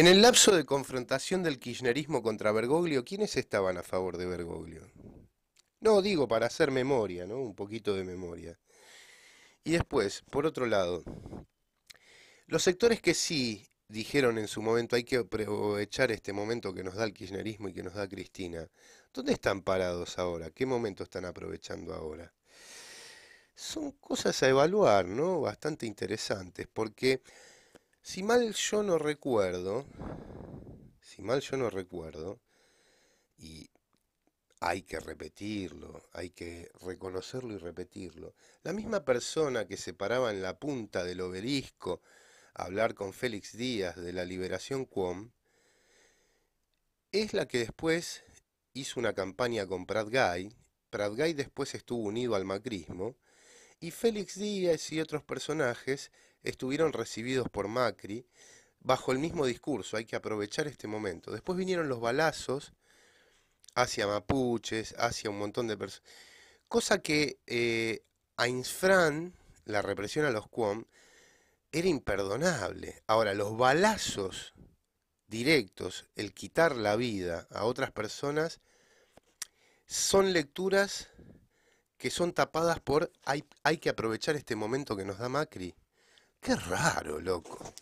En el lapso de confrontación del kirchnerismo contra Bergoglio, ¿quiénes estaban a favor de Bergoglio? No, digo para hacer memoria, ¿no? Un poquito de memoria. Y después, por otro lado, los sectores que sí dijeron en su momento hay que aprovechar este momento que nos da el kirchnerismo y que nos da Cristina, ¿dónde están parados ahora? ¿Qué momento están aprovechando ahora? Son cosas a evaluar, ¿no? Bastante interesantes, porque si mal yo no recuerdo, si mal yo no recuerdo, y hay que repetirlo, hay que reconocerlo y repetirlo, la misma persona que se paraba en la punta del obelisco a hablar con Félix Díaz de la liberación quom es la que después hizo una campaña con prat Pratgay después estuvo unido al macrismo, y Félix Díaz y otros personajes estuvieron recibidos por Macri bajo el mismo discurso, hay que aprovechar este momento. Después vinieron los balazos hacia mapuches, hacia un montón de personas. Cosa que eh, a la represión a los Cuom, era imperdonable. Ahora, los balazos directos, el quitar la vida a otras personas, son lecturas que son tapadas por hay, hay que aprovechar este momento que nos da Macri. Qué raro, loco.